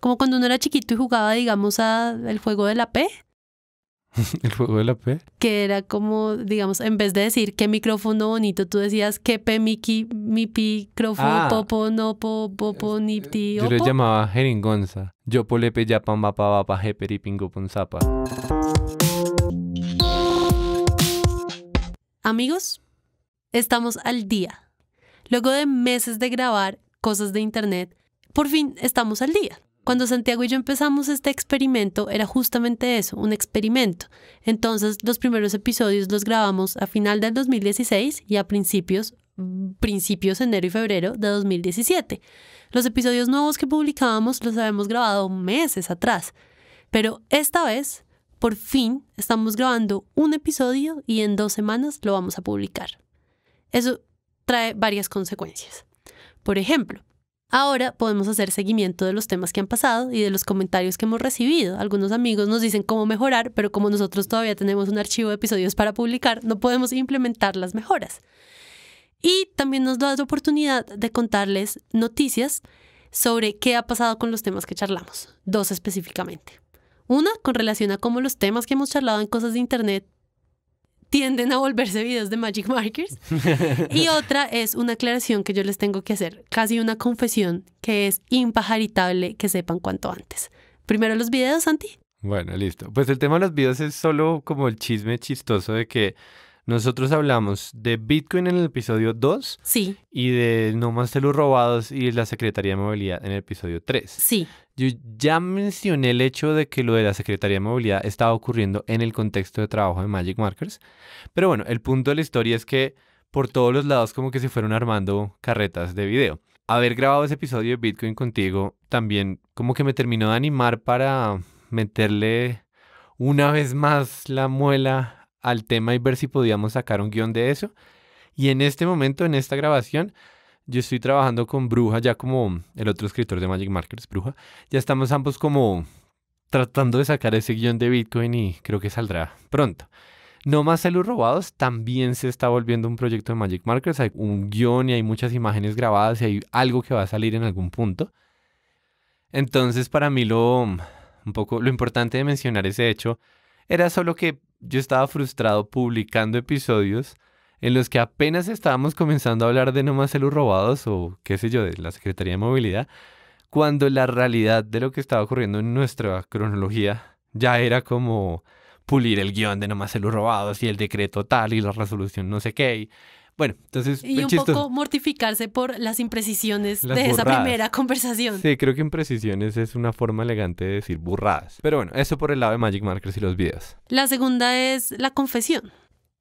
Como cuando uno era chiquito y jugaba, digamos, al juego de la P. ¿El juego de la P? Que era como, digamos, en vez de decir qué micrófono bonito, tú decías qué P, Miki, mi micrófono, ah. popo, no, po, popo, nipti, eh, Yo lo llamaba jeringonza. Yo polepe, yapa, mapa, pingo jeperi, punzapa. Amigos, estamos al día. Luego de meses de grabar cosas de internet, por fin estamos al día. Cuando Santiago y yo empezamos este experimento era justamente eso, un experimento. Entonces los primeros episodios los grabamos a final del 2016 y a principios, principios enero y febrero de 2017. Los episodios nuevos que publicábamos los habíamos grabado meses atrás. Pero esta vez, por fin, estamos grabando un episodio y en dos semanas lo vamos a publicar. Eso trae varias consecuencias. Por ejemplo, Ahora podemos hacer seguimiento de los temas que han pasado y de los comentarios que hemos recibido. Algunos amigos nos dicen cómo mejorar, pero como nosotros todavía tenemos un archivo de episodios para publicar, no podemos implementar las mejoras. Y también nos da la oportunidad de contarles noticias sobre qué ha pasado con los temas que charlamos, dos específicamente. Una con relación a cómo los temas que hemos charlado en cosas de Internet tienden a volverse videos de Magic Markers. Y otra es una aclaración que yo les tengo que hacer, casi una confesión, que es impajaritable que sepan cuanto antes. Primero los videos, Santi. Bueno, listo. Pues el tema de los videos es solo como el chisme chistoso de que nosotros hablamos de Bitcoin en el episodio 2. Sí. Y de No más celos robados y la Secretaría de Movilidad en el episodio 3. Sí. Yo ya mencioné el hecho de que lo de la Secretaría de Movilidad estaba ocurriendo en el contexto de trabajo de Magic Markers. Pero bueno, el punto de la historia es que por todos los lados como que se fueron armando carretas de video. Haber grabado ese episodio de Bitcoin contigo también como que me terminó de animar para meterle una vez más la muela al tema y ver si podíamos sacar un guión de eso. Y en este momento, en esta grabación, yo estoy trabajando con Bruja, ya como el otro escritor de Magic Markers, Bruja. Ya estamos ambos como tratando de sacar ese guión de Bitcoin y creo que saldrá pronto. No más Salud robados también se está volviendo un proyecto de Magic Markers. Hay un guión y hay muchas imágenes grabadas y hay algo que va a salir en algún punto. Entonces, para mí lo un poco lo importante de mencionar ese hecho era solo que yo estaba frustrado publicando episodios en los que apenas estábamos comenzando a hablar de no más robados o qué sé yo, de la Secretaría de Movilidad, cuando la realidad de lo que estaba ocurriendo en nuestra cronología ya era como pulir el guión de no más robados y el decreto tal y la resolución no sé qué. Bueno, entonces. Y un poco mortificarse por las imprecisiones de esa primera conversación. Sí, creo que imprecisiones es una forma elegante de decir burradas. Pero bueno, eso por el lado de Magic Markers y los videos. La segunda es la confesión.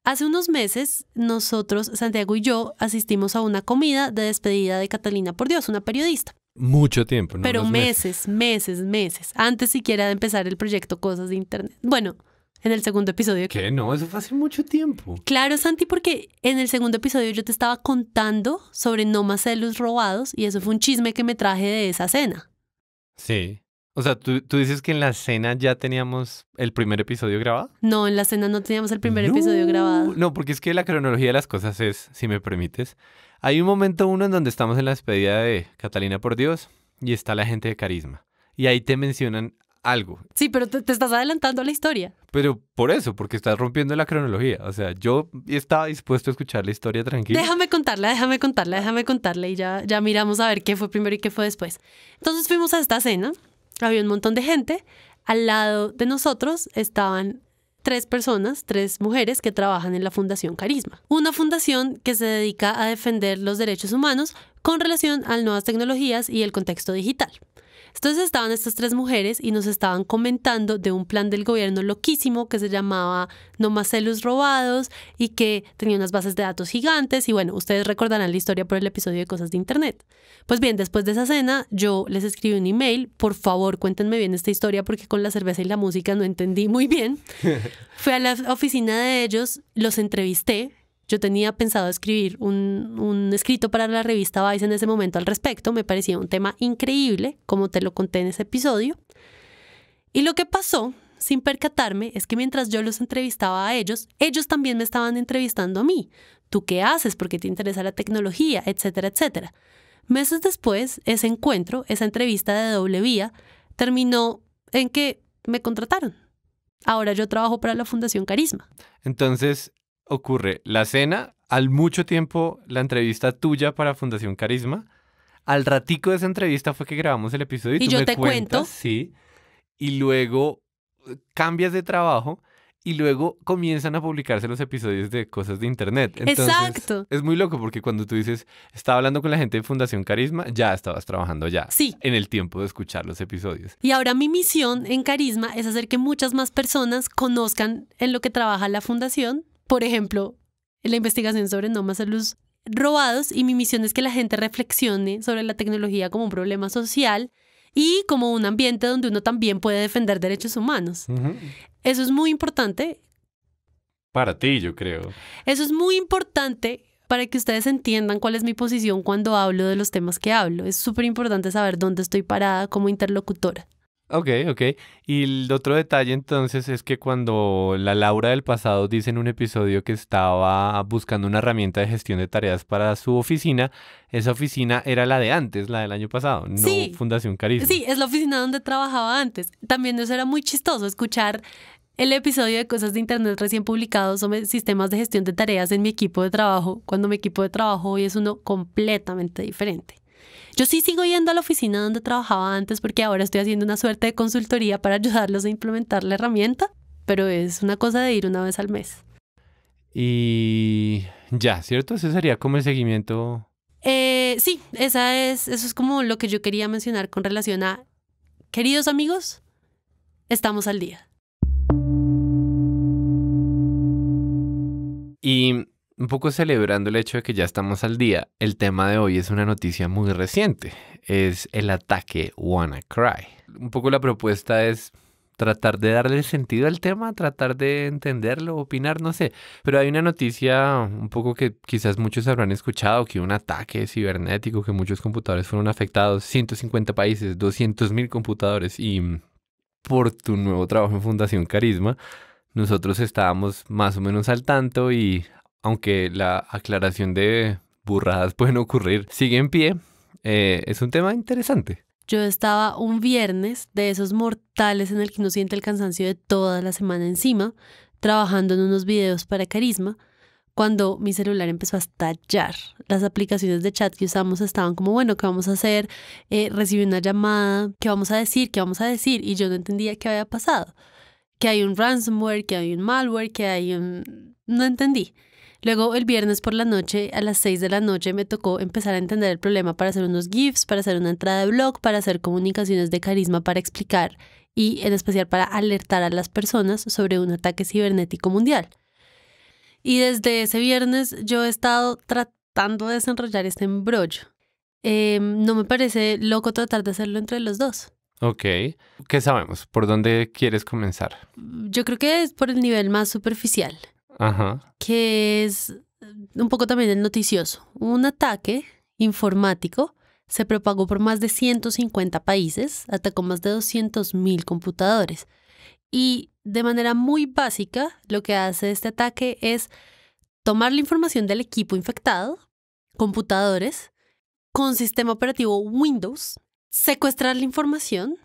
Hace unos meses, nosotros, Santiago y yo, asistimos a una comida de despedida de Catalina por Dios, una periodista. Mucho tiempo, ¿no? Pero meses, meses, meses, antes siquiera de empezar el proyecto Cosas de Internet. Bueno, en el segundo episodio. ¿Qué? no, eso fue hace mucho tiempo. Claro, Santi, porque en el segundo episodio yo te estaba contando sobre no más celos robados y eso fue un chisme que me traje de esa cena. Sí. O sea, ¿tú, dices que en la cena ya teníamos el primer episodio grabado? No, en la cena no teníamos el primer episodio grabado. No, porque es que la cronología de las cosas es, si me permites, hay un momento uno en donde estamos en la despedida de Catalina por Dios y está la gente de Carisma. Y ahí te mencionan algo. Sí, pero te, estás adelantando a la historia. Pero por eso, porque estás rompiendo la cronología. O sea, yo estaba dispuesto a escuchar la historia tranquila. Déjame contarla, déjame contarla, déjame contarla y ya, ya miramos a ver qué fue primero y qué fue después. Entonces fuimos a esta cena, había un montón de gente. Al lado de nosotros estaban tres personas, tres mujeres que trabajan en la Fundación Carisma, una fundación que se dedica a defender los derechos humanos con relación a nuevas tecnologías y el contexto digital. Entonces estaban estas tres mujeres y nos estaban comentando de un plan del gobierno loquísimo que se llamaba No más celos robados y que tenía unas bases de datos gigantes y bueno, ustedes recordarán la historia por el episodio de Cosas de Internet. Pues bien, después de esa cena yo les escribí un email, por favor cuéntenme bien esta historia porque con la cerveza y la música no entendí muy bien. Fui a la oficina de ellos, los entrevisté, yo tenía pensado escribir un, escrito para la revista Vice en ese momento al respecto, me parecía un tema increíble, como te lo conté en ese episodio. Y lo que pasó, sin percatarme, es que mientras yo los entrevistaba a ellos, ellos también me estaban entrevistando a mí. ¿Tú qué haces? ¿Por qué te interesa la tecnología? Etcétera, etcétera. Meses después, ese encuentro, esa entrevista de doble vía, terminó en que me contrataron. Ahora yo trabajo para la Fundación Carisma. Entonces, ocurre la cena, al mucho tiempo la entrevista tuya para Fundación Carisma. Al ratico de esa entrevista fue que grabamos el episodio y, tú yo me te cuentas, cuento. Sí. Y luego eh, cambias de trabajo y luego comienzan a publicarse los episodios de cosas de internet. Entonces, Exacto. Es muy loco porque cuando tú dices, estaba hablando con la gente de Fundación Carisma, ya estabas trabajando ya. Sí. En el tiempo de escuchar los episodios. Y ahora mi misión en Carisma es hacer que muchas más personas conozcan en lo que trabaja la Fundación por ejemplo, en la investigación sobre nomás a los robados y mi misión es que la gente reflexione sobre la tecnología como un problema social y como un ambiente donde uno también puede defender derechos humanos. Eso es muy importante. Para ti, yo creo. Eso es muy importante para que ustedes entiendan cuál es mi posición cuando hablo de los temas que hablo. Es súper importante saber dónde estoy parada como interlocutora. Ok, ok. Y el otro detalle entonces es que cuando la Laura del pasado dice en un episodio que estaba buscando una herramienta de gestión de tareas para su oficina, esa oficina era la de antes, la del año pasado, no Fundación Carisma. Sí, es la oficina donde trabajaba antes. También eso era muy chistoso escuchar el episodio de cosas de internet recién publicado sobre sistemas de gestión de tareas en mi equipo de trabajo, cuando mi equipo de trabajo hoy es uno completamente diferente. Yo sí sigo yendo a la oficina donde trabajaba antes porque ahora estoy haciendo una suerte de consultoría para ayudarlos a implementar la herramienta, pero es una cosa de ir una vez al mes. Y ya, ¿cierto? Ese sería como el seguimiento. Eh, sí, esa es, eso es como lo que yo quería mencionar con relación a, queridos amigos, estamos al día. Y un poco celebrando el hecho de que ya estamos al día, el tema de hoy es una noticia muy reciente. Es el ataque WannaCry. Un poco la propuesta es tratar de darle sentido al tema, tratar de entenderlo, opinar, no sé. Pero hay una noticia un poco que quizás muchos habrán escuchado, que un ataque cibernético, que muchos computadores fueron afectados, 150 países, 200 mil computadores y por tu nuevo trabajo en Fundación Carisma, nosotros estábamos más o menos al tanto y aunque la aclaración de burradas pueden ocurrir, sigue en pie. Eh, es un tema interesante. Yo estaba un viernes de esos mortales en el que uno siente el cansancio de toda la semana encima, trabajando en unos videos para Carisma, cuando mi celular empezó a estallar. Las aplicaciones de chat que usamos estaban como, bueno, ¿qué vamos a hacer? Eh, recibí una llamada, ¿qué vamos a decir? ¿Qué vamos a decir? Y yo no entendía qué había pasado. Que hay un ransomware, que hay un malware, que hay un... No entendí. Luego el viernes por la noche, a las 6 de la noche, me tocó empezar a entender el problema para hacer unos GIFs, para hacer una entrada de blog, para hacer comunicaciones de carisma, para explicar y en especial para alertar a las personas sobre un ataque cibernético mundial. Y desde ese viernes yo he estado tratando de desenrollar este embrollo. Em, no me parece loco tratar de hacerlo entre los dos. Ok. ¿Qué sabemos? ¿Por dónde quieres comenzar? Yo creo que es por el nivel más superficial que es mm, un poco también el noticioso. Un ataque informático se propagó por más de 150 países, atacó más de 200.000 computadores. Y de manera muy básica, lo que hace este ataque es tomar la información del equipo infectado, computadores, con sistema operativo Windows, secuestrar la información,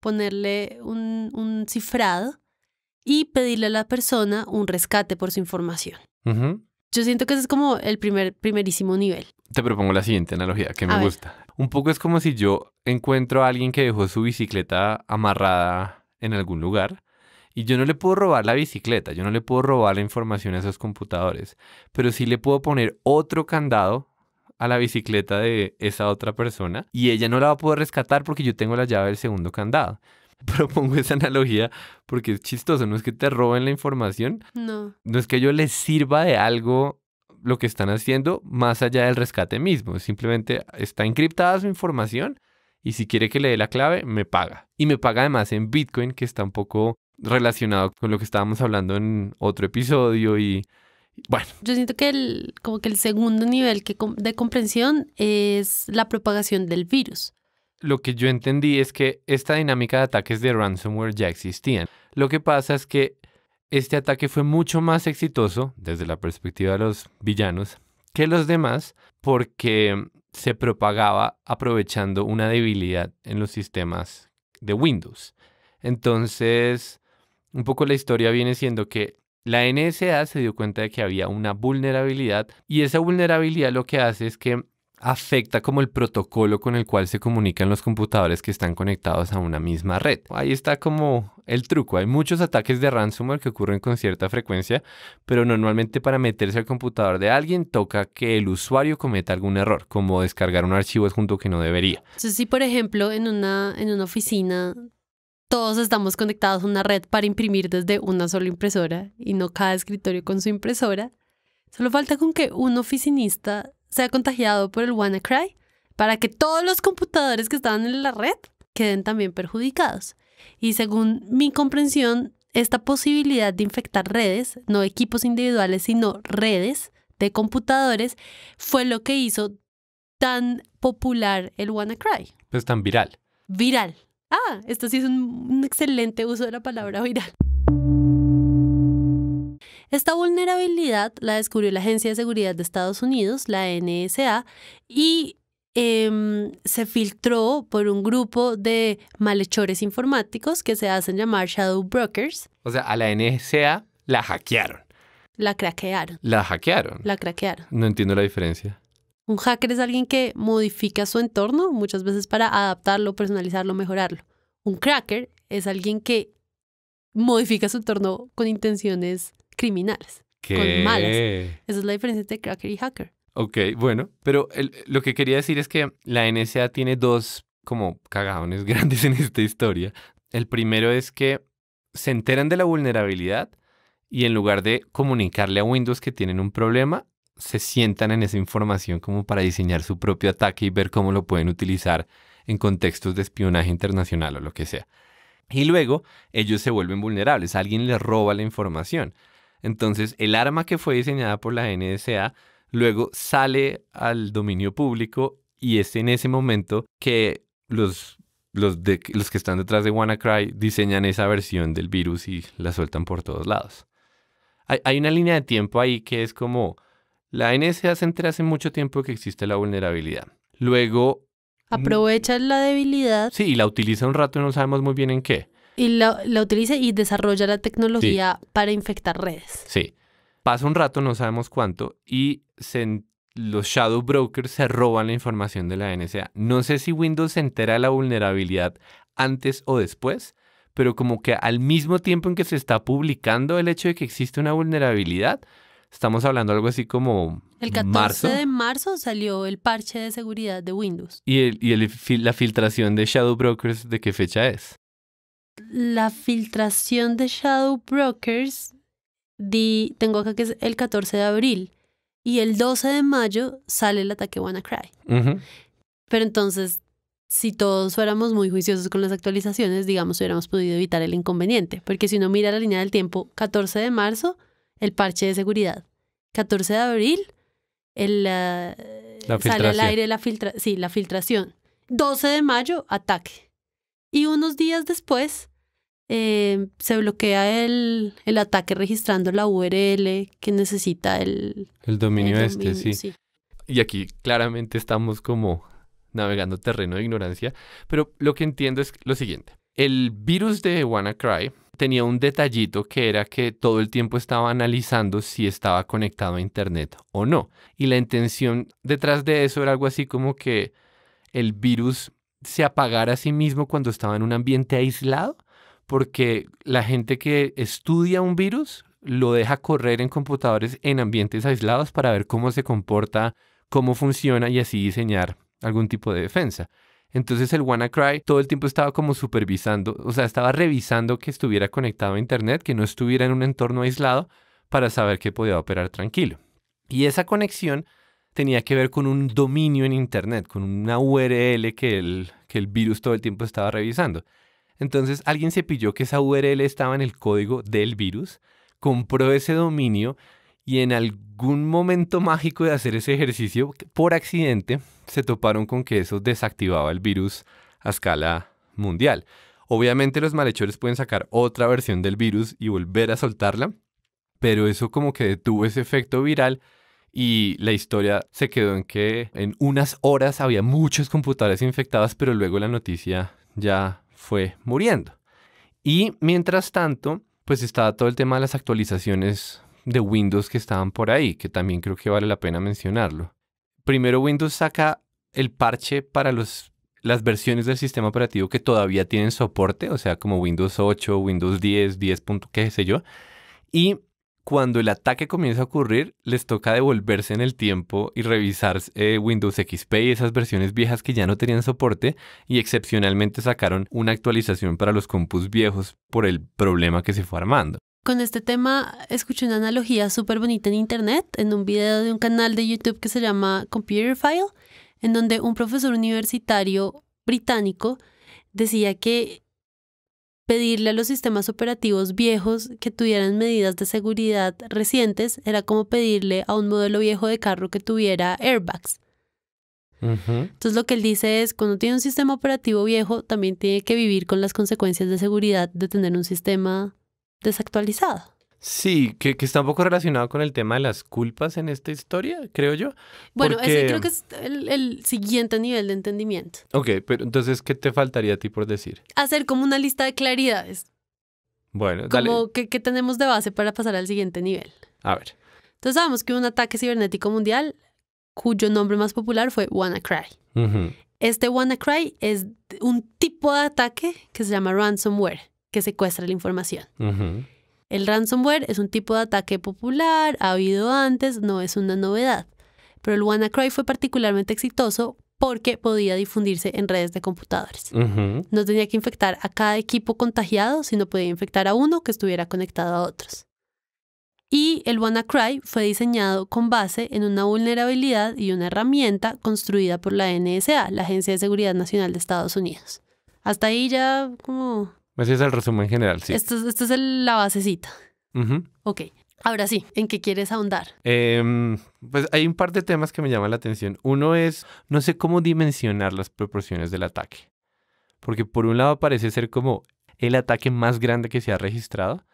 ponerle un cifrado y pedirle a la persona un rescate por su información. Yo siento que ese es como el primer, primerísimo nivel. Te propongo la siguiente analogía que me gusta. Un poco es como si yo encuentro a alguien que dejó su bicicleta amarrada en algún lugar y yo no le puedo robar la bicicleta, yo no le puedo robar la información a esos computadores, pero sí le puedo poner otro candado a la bicicleta de esa otra persona y ella no la va a poder rescatar porque yo tengo la llave del segundo candado. propongo esa analogía porque es chistoso, no es que te roben la información, no, no es que yo les sirva de algo lo que están haciendo más allá del rescate mismo, simplemente está encriptada su información y si quiere que le dé la clave, me paga. Y me paga además en Bitcoin, que está un poco relacionado con lo que estábamos hablando en otro episodio y bueno. Yo siento que el, como que el segundo nivel de comprensión es la propagación del virus lo que yo entendí es que esta dinámica de ataques de ransomware ya existían. Lo que pasa es que este ataque fue mucho más exitoso desde la perspectiva de los villanos que los demás porque se propagaba aprovechando una debilidad en los sistemas de Windows. Entonces, un poco la historia viene siendo que la NSA se dio cuenta de que había una vulnerabilidad y esa vulnerabilidad lo que hace es que afecta como el protocolo con el cual se comunican los computadores que están conectados a una misma red. Ahí está como el truco. Hay muchos ataques de ransomware que ocurren con cierta frecuencia, pero normalmente para meterse al computador de alguien toca que el usuario cometa algún error, como descargar un archivo junto que no debería. Entonces, si por ejemplo en una, en una oficina todos estamos conectados a una red para imprimir desde una sola impresora y no cada escritorio con su impresora, solo falta con que un oficinista se ha contagiado por el WannaCry para que todos los computadores que estaban en la red queden también perjudicados. Y según mi comprensión, esta posibilidad de infectar redes, no equipos individuales, sino redes de computadores, fue lo que hizo tan popular el WannaCry. Pues tan viral. Viral. Ah, esto sí es un excelente uso de la palabra viral. Esta vulnerabilidad la descubrió la Agencia de Seguridad de Estados Unidos, la NSA, y em, se filtró por un grupo de malhechores informáticos que se hacen llamar Shadow Brokers. O sea, a la NSA la hackearon. La craquearon. La hackearon. La craquearon. No entiendo la diferencia. Un hacker es alguien que modifica su entorno muchas veces para adaptarlo, personalizarlo, mejorarlo. Un cracker es alguien que modifica su entorno con intenciones criminales, con malas. Esa es la diferencia entre cracker y hacker. Ok, bueno, pero lo que quería decir es que la NSA tiene dos como cagadones grandes en esta historia. El primero es que se enteran de la vulnerabilidad y en lugar de comunicarle a Windows que tienen un problema, se sientan en esa información como para diseñar su propio ataque y ver cómo lo pueden utilizar en contextos de espionaje internacional o lo que sea. Y luego ellos se vuelven vulnerables, alguien les roba la información. Entonces, el arma que fue diseñada por la NSA luego sale al dominio público y es en ese momento que los, los que están detrás de WannaCry diseñan esa versión del virus y la sueltan por todos lados. Hay, una línea de tiempo ahí que es como, la NSA se entera hace mucho tiempo que existe la vulnerabilidad. Luego... Aprovecha la debilidad. Sí, y la utiliza un rato y no sabemos muy bien en qué. Y la, utiliza y desarrolla la tecnología para infectar redes. Sí. Pasa un rato, no sabemos cuánto, y los shadow brokers se roban la información de la NSA. No sé si Windows se entera la vulnerabilidad antes o después, pero como que al mismo tiempo en que se está publicando el hecho de que existe una vulnerabilidad, estamos hablando algo así como... El 14 de marzo salió el parche de seguridad de Windows. ¿Y, la filtración de Shadow Brokers de qué fecha es? la filtración de Shadow Brokers, di, tengo acá que es el 14 de abril y el 12 de mayo sale el ataque WannaCry. Pero entonces, si todos fuéramos muy juiciosos con las actualizaciones, digamos, hubiéramos podido evitar el inconveniente. Porque si uno mira la línea del tiempo, 14 de marzo, el parche de seguridad. 14 de abril, el, sale al aire la, la filtración. 12 de mayo, ataque. Y unos días después eh, se bloquea el, ataque registrando la URL que necesita el, el dominio este, sí. sí. Y aquí claramente estamos como navegando terreno de ignorancia, pero lo que entiendo es lo siguiente. El virus de WannaCry tenía un detallito que era que todo el tiempo estaba analizando si estaba conectado a Internet o no. Y la intención detrás de eso era algo así como que el virus se apagara a sí mismo cuando estaba en un ambiente aislado, porque la gente que estudia un virus lo deja correr en computadores en ambientes aislados para ver cómo se comporta, cómo funciona y así diseñar algún tipo de defensa. Entonces el WannaCry todo el tiempo estaba como supervisando, o sea, estaba revisando que estuviera conectado a Internet, que no estuviera en un entorno aislado para saber que podía operar tranquilo. Y esa conexión tenía que ver con un dominio en Internet, con una URL que el, que el virus todo el tiempo estaba revisando. Entonces alguien se pilló que esa URL estaba en el código del virus, compró ese dominio y en algún momento mágico de hacer ese ejercicio, por accidente, se toparon con que eso desactivaba el virus a escala mundial. Obviamente los malhechores pueden sacar otra versión del virus y volver a soltarla, pero eso como que detuvo ese efecto viral y la historia se quedó en que en unas horas había muchos computadores infectados, pero luego la noticia ya fue muriendo. Y mientras tanto, pues estaba todo el tema de las actualizaciones de Windows que estaban por ahí, que también creo que vale la pena mencionarlo. Primero Windows saca el parche para los, las versiones del sistema operativo que todavía tienen soporte, o sea, como Windows 8, Windows 10, 10. qué sé yo. Y cuando el ataque comienza a ocurrir, les toca devolverse en el tiempo y revisar eh, Windows XP y esas versiones viejas que ya no tenían soporte y excepcionalmente sacaron una actualización para los compus viejos por el problema que se fue armando. Con este tema escuché una analogía súper bonita en internet, en un video de un canal de YouTube que se llama Computer File, en donde un profesor universitario británico decía que Pedirle a los sistemas operativos viejos que tuvieran medidas de seguridad recientes era como pedirle a un modelo viejo de carro que tuviera airbags. Entonces lo que él dice es, cuando tiene un sistema operativo viejo, también tiene que vivir con las consecuencias de seguridad de tener un sistema desactualizado. Sí, que, que, está un poco relacionado con el tema de las culpas en esta historia, creo yo. Bueno, ese creo que es el, siguiente nivel de entendimiento. Ok, pero entonces, ¿qué te faltaría a ti por decir? Hacer como una lista de claridades. Bueno, dale. Como que, tenemos de base para pasar al siguiente nivel. A ver. Entonces sabemos que hubo un ataque cibernético mundial cuyo nombre más popular fue WannaCry. Este WannaCry es un tipo de ataque que se llama ransomware, que secuestra la información. El ransomware es un tipo de ataque popular, ha habido antes, no es una novedad. Pero el WannaCry fue particularmente exitoso porque podía difundirse en redes de computadores. No tenía que infectar a cada equipo contagiado, sino podía infectar a uno que estuviera conectado a otros. Y el WannaCry fue diseñado con base en una vulnerabilidad y una herramienta construida por la NSA, la Agencia de Seguridad Nacional de Estados Unidos. Hasta ahí ya como ese es el resumen general, sí. Esto, es la basecita. Ok. Ahora sí, ¿en qué quieres ahondar? Em, pues hay un par de temas que me llaman la atención. Uno es, no sé cómo dimensionar las proporciones del ataque. Porque por un lado parece ser como el ataque más grande que se ha registrado,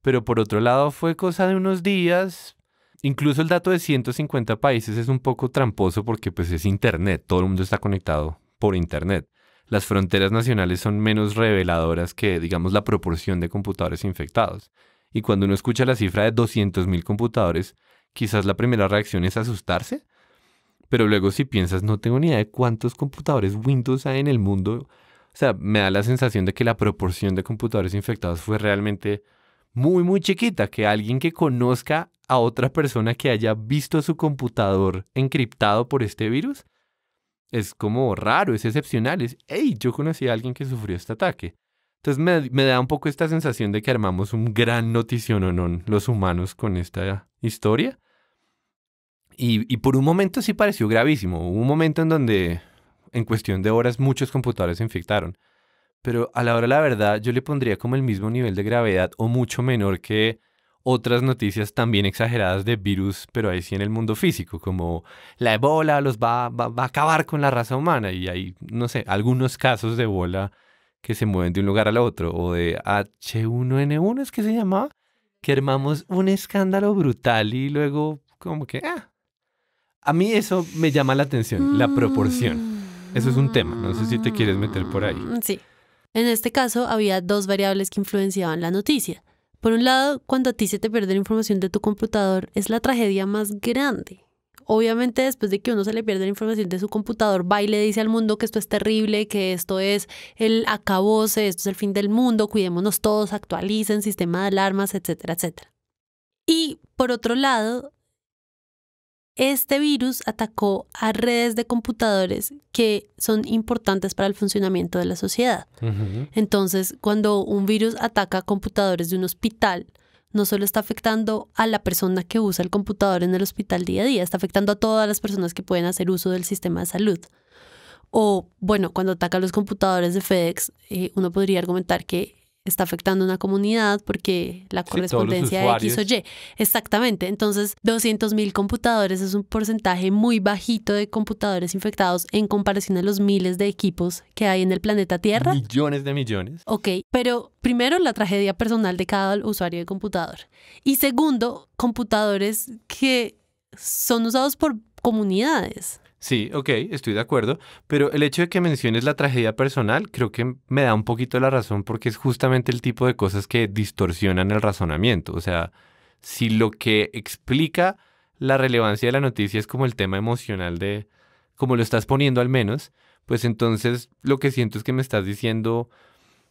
pero por otro lado fue cosa de unos días. Incluso el dato de 150 países es un poco tramposo porque pues es Internet, todo el mundo está conectado por Internet las fronteras nacionales son menos reveladoras que, digamos, la proporción de computadores infectados. Y cuando uno escucha la cifra de 200.000 computadores, quizás la primera reacción es asustarse. Pero luego si piensas, no tengo ni idea de cuántos computadores Windows hay en el mundo. O sea, me da la sensación de que la proporción de computadores infectados fue realmente muy, muy chiquita. Que alguien que conozca a otra persona que haya visto su computador encriptado por este virus, es como raro, es excepcional, es, hey, yo conocí a alguien que sufrió este ataque. Entonces me, da un poco esta sensación de que armamos un gran no los humanos con esta historia. Y, y, por un momento sí pareció gravísimo. Hubo un momento en donde, en cuestión de horas, muchos computadores se infectaron. Pero a la hora la verdad, yo le pondría como el mismo nivel de gravedad o mucho menor que otras noticias también exageradas de virus, pero ahí sí en el mundo físico, como la ebola los va, a acabar con la raza humana y hay, no sé, algunos casos de ebola que se mueven de un lugar al otro, o de H1N1 es que se llamaba, que armamos un escándalo brutal y luego como que, ah. a mí eso me llama la atención, la proporción. Eso es un tema, no sé si te quieres meter por ahí. Mm, sí. En este caso había dos variables que influenciaban la noticia por un lado, cuando a ti se te pierde la información de tu computador, es la tragedia más grande. Obviamente después de que uno se le pierde la información de su computador, va y le dice al mundo que esto es terrible, que esto es el acabose, esto es el fin del mundo, cuidémonos todos, actualicen sistema de alarmas, etcétera, etcétera. Y por otro lado, este virus atacó a redes de computadores que son importantes para el funcionamiento de la sociedad. Entonces, cuando un virus ataca computadores de un hospital, no solo está afectando a la persona que usa el computador en el hospital día a día, está afectando a todas las personas que pueden hacer uso del sistema de salud. O, bueno, cuando ataca los computadores de FedEx, eh, uno podría argumentar que está afectando a una comunidad porque la correspondencia de X o Y. Exactamente. Entonces, 200.000 computadores es un porcentaje muy bajito de computadores infectados en comparación a los miles de equipos que hay en el planeta Tierra. Millones de millones. Ok, pero primero la tragedia personal de cada usuario de computador. Y segundo, computadores que son usados por comunidades. Sí, ok, estoy de acuerdo, pero el hecho de que menciones la tragedia personal creo que me da un poquito la razón porque es justamente el tipo de cosas que distorsionan el razonamiento. O sea, si lo que explica la relevancia de la noticia es como el tema emocional de, como lo estás poniendo al menos, pues entonces lo que siento es que me estás diciendo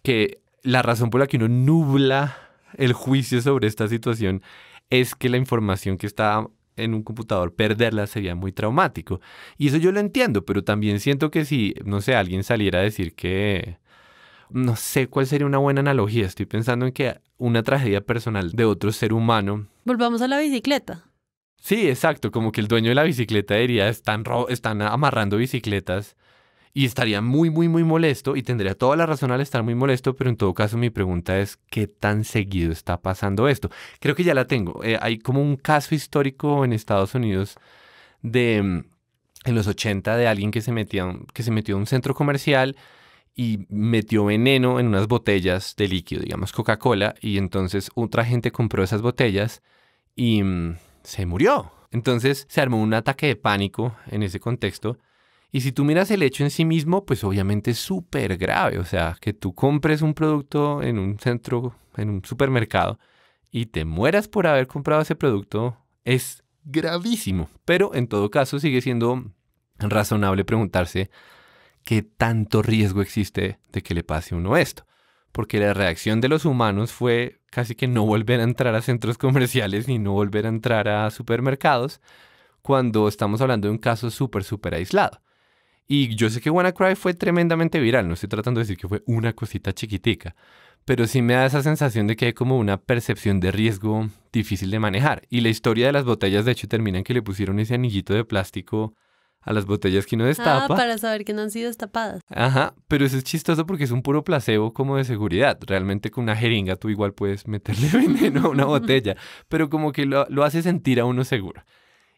que la razón por la que uno nubla el juicio sobre esta situación es que la información que está en un computador, perderla sería muy traumático. Y eso yo lo entiendo, pero también siento que si, no sé, alguien saliera a decir que, no sé cuál sería una buena analogía, estoy pensando en que una tragedia personal de otro ser humano. Volvamos a la bicicleta. Sí, exacto, como que el dueño de la bicicleta diría, están, están amarrando bicicletas y estaría muy, muy, muy molesto y tendría toda la razón al estar muy molesto, pero en todo caso mi pregunta es, ¿qué tan seguido está pasando esto? Creo que ya la tengo. Eh, hay como un caso histórico en Estados Unidos de, mm, en los 80, de alguien que se, que se metió a un centro comercial y metió veneno en unas botellas de líquido, digamos Coca-Cola, y entonces otra gente compró esas botellas y mm, se murió. Entonces se armó un ataque de pánico en ese contexto y si tú miras el hecho en sí mismo, pues obviamente es súper grave. O sea, que tú compres un producto en un centro, en un supermercado, y te mueras por haber comprado ese producto, es gravísimo. Pero en todo caso sigue siendo razonable preguntarse qué tanto riesgo existe de que le pase uno esto. Porque la reacción de los humanos fue casi que no volver a entrar a centros comerciales ni no volver a entrar a supermercados cuando estamos hablando de un caso súper, súper aislado. Y yo sé que WannaCry fue tremendamente viral, no estoy tratando de decir que fue una cosita chiquitica, pero sí me da esa sensación de que hay como una percepción de riesgo difícil de manejar. Y la historia de las botellas, de hecho, termina en que le pusieron ese anillito de plástico a las botellas que no ah, destapa. para saber que no han sido destapadas. Ajá, pero eso es chistoso porque es un puro placebo como de seguridad. Realmente con una jeringa tú igual puedes meterle veneno a una botella, pero como que lo, hace sentir a uno seguro.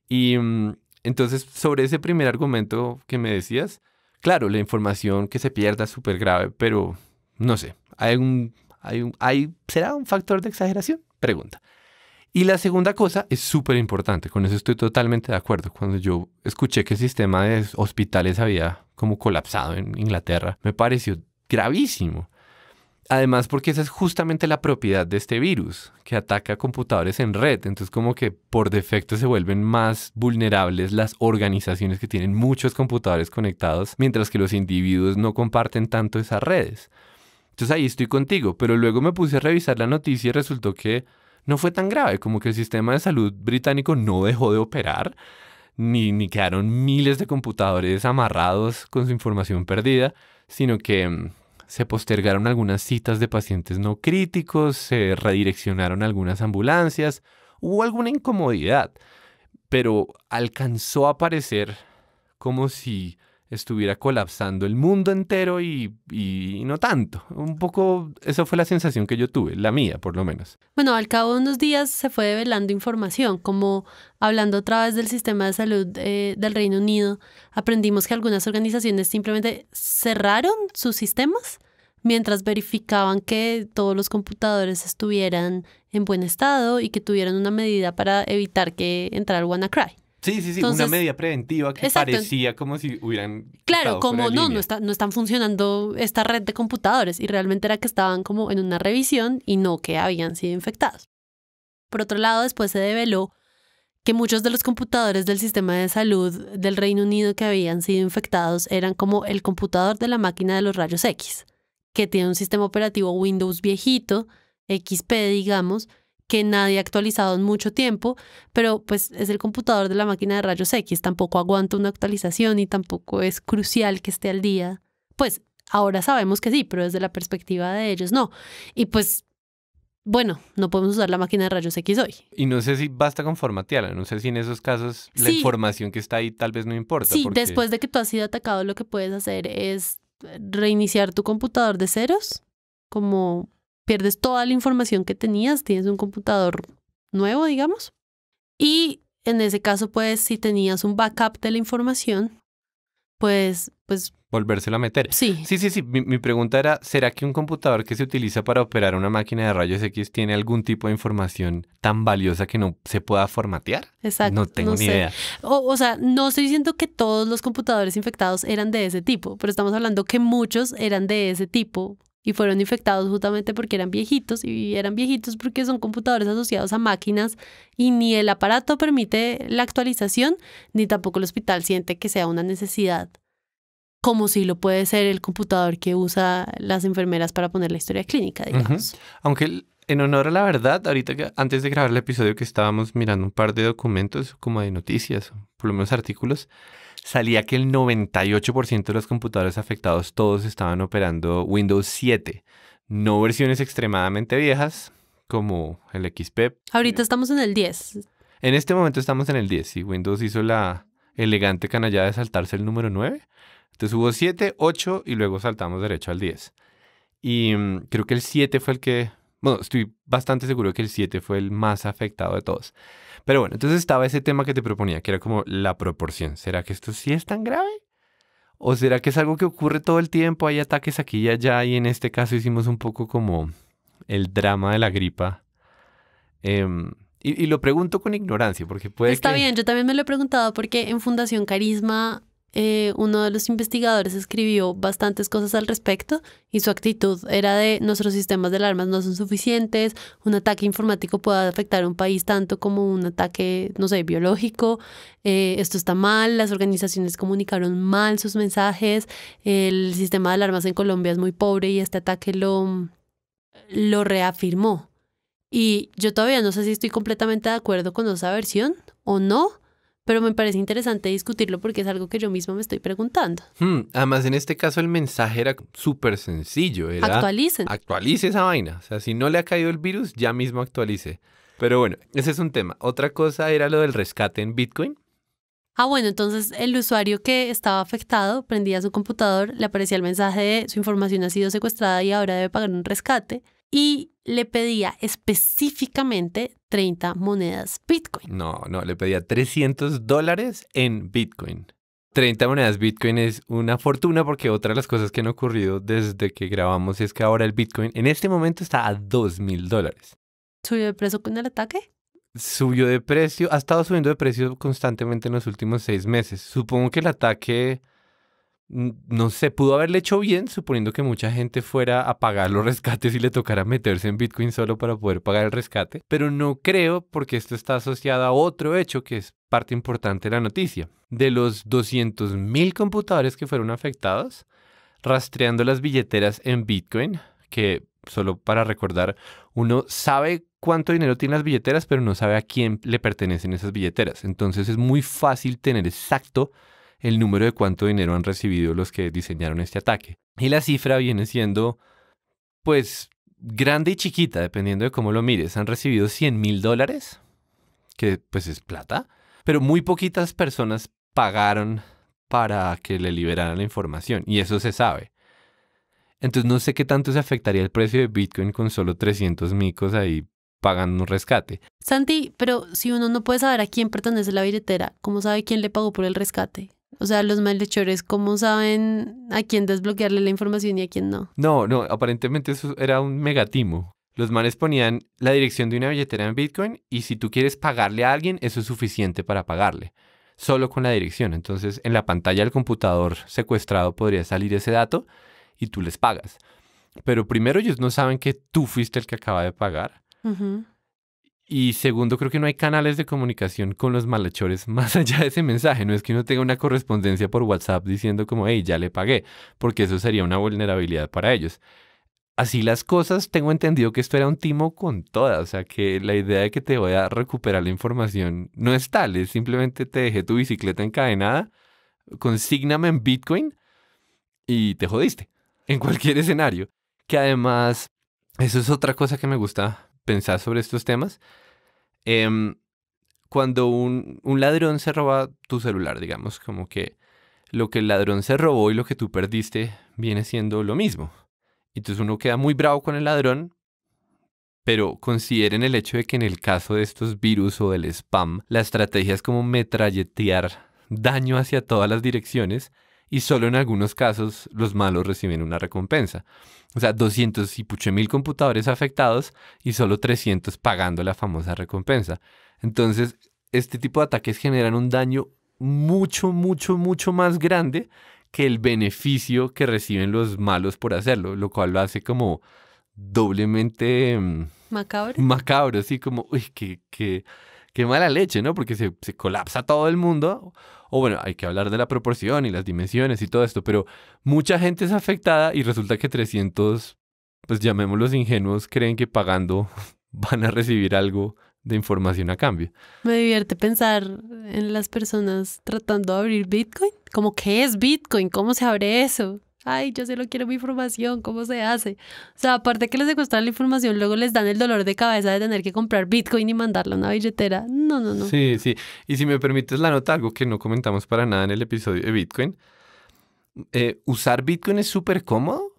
Y mm, entonces, sobre ese primer argumento que me decías, claro, la información que se pierda es súper grave, pero no sé, ¿será un factor de exageración? Pregunta. Y la segunda cosa es súper importante, con eso estoy totalmente de acuerdo. Cuando yo escuché que el sistema de hospitales había como colapsado en Inglaterra, me pareció gravísimo. Además, porque esa es justamente la propiedad de este virus, que ataca computadores en red. Entonces, como que por defecto se vuelven más vulnerables las organizaciones que tienen muchos computadores conectados, mientras que los individuos no comparten tanto esas redes. Entonces ahí estoy contigo, pero luego me puse a revisar la noticia y resultó que no fue tan grave, como que el sistema de salud británico no dejó de operar, ni, ni quedaron miles de computadores amarrados con su información perdida, sino que mm, se postergaron algunas citas de pacientes no críticos, se redireccionaron algunas ambulancias, hubo alguna incomodidad, pero alcanzó a parecer como si estuviera colapsando el mundo entero y, no tanto. Un poco, esa fue la sensación que yo tuve, la mía por lo menos. Bueno, al cabo de unos días se fue develando información, como hablando otra vez del sistema de salud eh, del Reino Unido, aprendimos que algunas organizaciones simplemente cerraron sus sistemas mientras verificaban que todos los computadores estuvieran en buen estado y que tuvieran una medida para evitar que entrara WannaCry. Sí, sí, sí, una medida preventiva que parecía como si hubieran... Claro, como no, no, no están funcionando esta red de computadores y realmente era que estaban como en una revisión y no que habían sido infectados. Por otro lado, después se develó que muchos de los computadores del sistema de salud del Reino Unido que habían sido infectados eran como el computador de la máquina de los rayos X, que tiene un sistema operativo Windows viejito, XP digamos, que nadie ha actualizado en mucho tiempo, pero pues es el computador de la máquina de rayos X, tampoco aguanta una actualización y tampoco es crucial que esté al día. Pues ahora sabemos que sí, pero desde la perspectiva de ellos no. Y pues, bueno, no podemos usar la máquina de rayos X hoy. Y no sé si basta con formatearla, no sé si en esos casos la información que está ahí tal vez no importa. Sí, después de que tú has sido atacado, lo que puedes hacer es reiniciar tu computador de ceros, como pierdes toda la información que tenías, tienes un computador nuevo, digamos. Y en ese caso, pues, si tenías un backup de la información, pues, pues... Volvérselo a meter. Sí. Sí, sí, sí. Mi, pregunta era, ¿será que un computador que se utiliza para operar una máquina de rayos X tiene algún tipo de información tan valiosa que no se pueda formatear? Exacto. No tengo ni idea. O, o sea, no estoy diciendo que todos los computadores infectados eran de ese tipo, pero estamos hablando que muchos eran de ese tipo y fueron infectados justamente porque eran viejitos y eran viejitos porque son computadores asociados a máquinas y ni el aparato permite la actualización ni tampoco el hospital siente que sea una necesidad como si lo puede ser el computador que usa las enfermeras para poner la historia clínica, digamos en honor a la verdad, ahorita que antes de grabar el episodio que estábamos mirando un par de documentos como de noticias, por lo menos artículos, salía que el 98% de los computadores afectados todos estaban operando Windows 7, no versiones extremadamente viejas como el XP. Ahorita estamos en el 10. En este momento estamos en el 10 y Windows hizo la elegante canallada de saltarse el número 9. Entonces hubo 7, 8 y luego saltamos derecho al 10. Y mm, creo que el 7 fue el que bueno, estoy bastante seguro que el 7 fue el más afectado de todos. Pero bueno, entonces estaba ese tema que te proponía, que era como la proporción. ¿Será que esto sí es tan grave? ¿O será que es algo que ocurre todo el tiempo? Hay ataques aquí y allá y en este caso hicimos un poco como el drama de la gripa. Em, y, lo pregunto con ignorancia, porque puede... Está bien, yo también me lo he preguntado porque en Fundación Carisma eh, uno de los investigadores escribió bastantes cosas al respecto y su actitud era de nuestros sistemas de alarmas no son suficientes, un ataque informático puede afectar a un país tanto como un ataque, no sé, biológico, eh, esto está mal, las organizaciones comunicaron mal sus mensajes, el sistema de alarmas en Colombia es muy pobre y este ataque lo, lo reafirmó. Y yo todavía no sé si estoy completamente de acuerdo con esa versión o no, pero me parece interesante discutirlo porque es algo que yo mismo me estoy preguntando. Hmm, además, en este caso el mensaje era súper sencillo. Actualicen. Actualice esa vaina. O sea, si no le ha caído el virus, ya mismo actualice. Pero bueno, ese es un tema. Otra cosa era lo del rescate en Bitcoin. Ah, bueno, entonces el usuario que estaba afectado prendía su computador, le aparecía el mensaje de su información ha sido secuestrada y ahora debe pagar un rescate. Y le pedía específicamente 30 monedas Bitcoin. No, no, le pedía 300 dólares en Bitcoin. 30 monedas Bitcoin es una fortuna porque otra de las cosas que han ocurrido desde que grabamos es que ahora el Bitcoin en este momento está a 2 mil dólares. ¿Subió de precio con el ataque? Subió de precio, ha estado subiendo de precio constantemente en los últimos seis meses. Supongo que el ataque no se pudo haberle hecho bien, suponiendo que mucha gente fuera a pagar los rescates y le tocara meterse en Bitcoin solo para poder pagar el rescate, pero no creo porque esto está asociado a otro hecho que es parte importante de la noticia. De los 200.000 computadores que fueron afectados, rastreando las billeteras en Bitcoin, que solo para recordar, uno sabe cuánto dinero tiene las billeteras, pero no sabe a quién le pertenecen esas billeteras. Entonces es muy fácil tener exacto el número de cuánto dinero han recibido los que diseñaron este ataque. Y la cifra viene siendo, pues, grande y chiquita, dependiendo de cómo lo mires. Han recibido 100 mil dólares, que pues es plata, pero muy poquitas personas pagaron para que le liberaran la información, y eso se sabe. Entonces no sé qué tanto se afectaría el precio de Bitcoin con solo 300 micos ahí pagando un rescate. Santi, pero si uno no puede saber a quién pertenece la billetera, ¿cómo sabe quién le pagó por el rescate? O sea, los malhechores, ¿cómo saben a quién desbloquearle la información y a quién no? No, no, aparentemente eso era un megatimo. Los males ponían la dirección de una billetera en Bitcoin y si tú quieres pagarle a alguien, eso es suficiente para pagarle. Solo con la dirección. Entonces, en la pantalla del computador secuestrado podría salir ese dato y tú les pagas. Pero primero ellos no saben que tú fuiste el que acaba de pagar. Y segundo, creo que no hay canales de comunicación con los malhechores más allá de ese mensaje. No es que uno tenga una correspondencia por WhatsApp diciendo como, hey, ya le pagué, porque eso sería una vulnerabilidad para ellos. Así las cosas, tengo entendido que esto era un timo con todas, o sea que la idea de que te voy a recuperar la información no es tal, es simplemente te dejé tu bicicleta encadenada, consígname en Bitcoin y te jodiste, en cualquier escenario. Que además, eso es otra cosa que me gusta pensar sobre estos temas. Em, cuando un, un, ladrón se roba tu celular, digamos, como que lo que el ladrón se robó y lo que tú perdiste viene siendo lo mismo. Entonces uno queda muy bravo con el ladrón, pero consideren el hecho de que en el caso de estos virus o del spam, la estrategia es como metralletear daño hacia todas las direcciones y solo en algunos casos los malos reciben una recompensa. O sea, 200 y puche mil computadores afectados y solo 300 pagando la famosa recompensa. Entonces, este tipo de ataques generan un daño mucho, mucho, mucho más grande que el beneficio que reciben los malos por hacerlo, lo cual lo hace como doblemente... Mm, macabro. Macabro, así como, uy, qué, qué mala leche, ¿no? Porque se colapsa todo el mundo o bueno, hay que hablar de la proporción y las dimensiones y todo esto, pero mucha gente es afectada y resulta que 300, pues llamémoslos ingenuos, creen que pagando van a recibir algo de información a cambio. Me divierte pensar en las personas tratando de abrir Bitcoin. Como, ¿qué es Bitcoin? ¿Cómo se abre eso? ay, yo solo quiero mi información, ¿cómo se hace? O sea, aparte que les cuesta la información, luego les dan el dolor de cabeza de tener que comprar Bitcoin y mandarlo a una billetera. No, no, no. Sí, sí. Y si me permites la nota, algo que no comentamos para nada en el episodio de Bitcoin. Eh, usar Bitcoin es súper cómodo,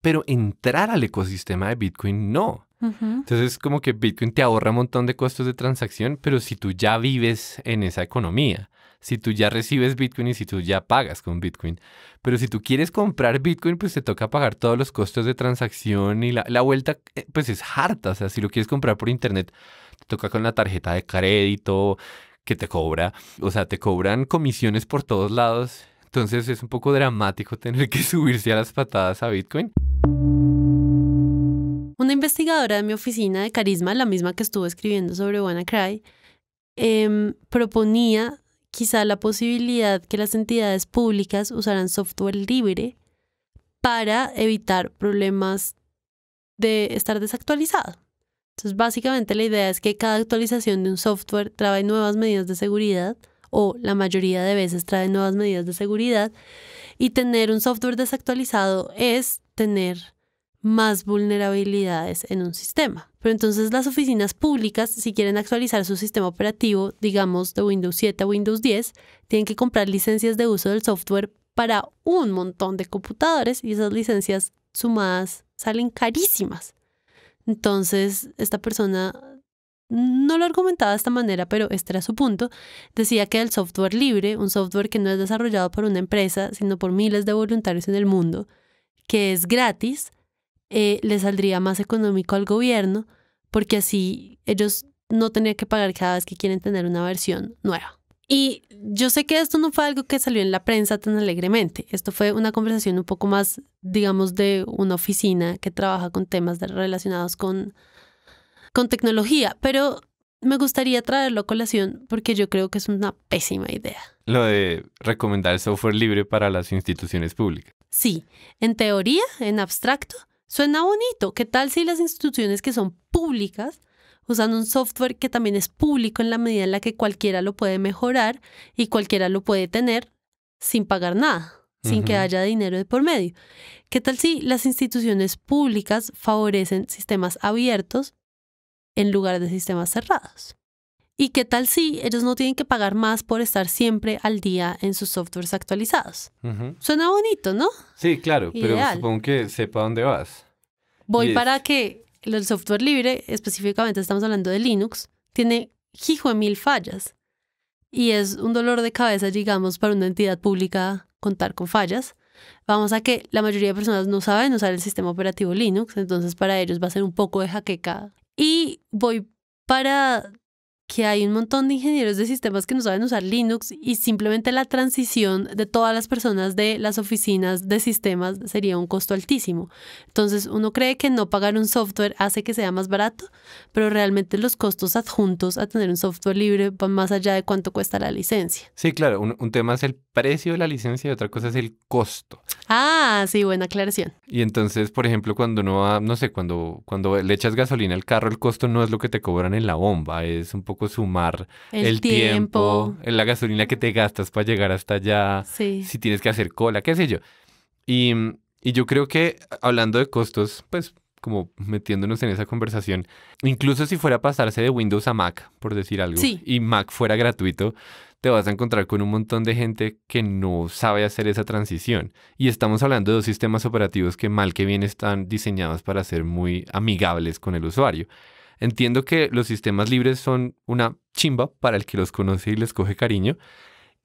pero entrar al ecosistema de Bitcoin no. Entonces, como que Bitcoin te ahorra un montón de costos de transacción, pero si tú ya vives en esa economía si tú ya recibes Bitcoin y si tú ya pagas con Bitcoin. Pero si tú quieres comprar Bitcoin, pues te toca pagar todos los costos de transacción y la, vuelta, eh, pues es harta. O sea, si lo quieres comprar por internet, te toca con la tarjeta de crédito que te cobra. O sea, te cobran comisiones por todos lados. Entonces es un poco dramático tener que subirse a las patadas a Bitcoin. Una investigadora de mi oficina de Carisma, la misma que estuvo escribiendo sobre WannaCry, em, proponía quizá la posibilidad que las entidades públicas usaran software libre para evitar problemas de estar desactualizado. Entonces, básicamente la idea es que cada actualización de un software trae nuevas medidas de seguridad o la mayoría de veces trae nuevas medidas de seguridad y tener un software desactualizado es tener más vulnerabilidades en un sistema. Pero entonces las oficinas públicas, si quieren actualizar su sistema operativo, digamos de Windows 7 a Windows 10, tienen que comprar licencias de uso del software para un montón de computadores y esas licencias sumadas salen carísimas. Entonces, esta persona no lo argumentaba de esta manera, pero este era su punto. Decía que el software libre, un software que no es desarrollado por una empresa, sino por miles de voluntarios en el mundo, que es gratis, eh, le saldría más económico al gobierno, porque así ellos no tenían que pagar cada vez que quieren tener una versión nueva. Y yo sé que esto no fue algo que salió en la prensa tan alegremente. Esto fue una conversación un poco más, digamos, de una oficina que trabaja con temas relacionados con, con tecnología. Pero me gustaría traerlo a colación porque yo creo que es una pésima idea. Lo de recomendar software libre para las instituciones públicas. Sí, en teoría, en abstracto, Suena bonito. ¿Qué tal si las instituciones que son públicas usan un software que también es público en la medida en la que cualquiera lo puede mejorar y cualquiera lo puede tener sin pagar nada, sin que haya dinero de por medio? ¿Qué tal si las instituciones públicas favorecen sistemas abiertos en lugar de sistemas cerrados? ¿Y qué tal si ellos no tienen que pagar más por estar siempre al día en sus softwares actualizados? Suena bonito, ¿no? Sí, claro, pero supongo que sepa dónde vas. Voy para que el software libre, específicamente estamos hablando de Linux, tiene jijo de mil fallas. Y es un dolor de cabeza, digamos, para una entidad pública contar con fallas. Vamos a que la mayoría de personas no saben usar el sistema operativo Linux, entonces para ellos va a ser un poco de jaqueca. Y voy para que hay un montón de ingenieros de sistemas que no saben usar Linux y simplemente la transición de todas las personas de las oficinas de sistemas sería un costo altísimo. Entonces uno cree que no pagar un software hace que sea más barato, pero realmente los costos adjuntos a tener un software libre van más allá de cuánto cuesta la licencia. Sí, claro, un, tema es el precio de la licencia y otra cosa es el costo. Ah, sí, buena aclaración. Y entonces, por ejemplo, cuando no, no sé, cuando, cuando le echas gasolina al carro, el costo no es lo que te cobran en la bomba, es un poco sumar el, tiempo. la gasolina que te gastas para llegar hasta allá, si tienes que hacer cola, qué sé yo. Y, yo creo que hablando de costos, pues como metiéndonos en esa conversación, incluso si fuera a pasarse de Windows a Mac, por decir algo, y Mac fuera gratuito, te vas a encontrar con un montón de gente que no sabe hacer esa transición. Y estamos hablando de dos sistemas operativos que mal que bien están diseñados para ser muy amigables con el usuario. Entiendo que los sistemas libres son una chimba para el que los conoce y les coge cariño.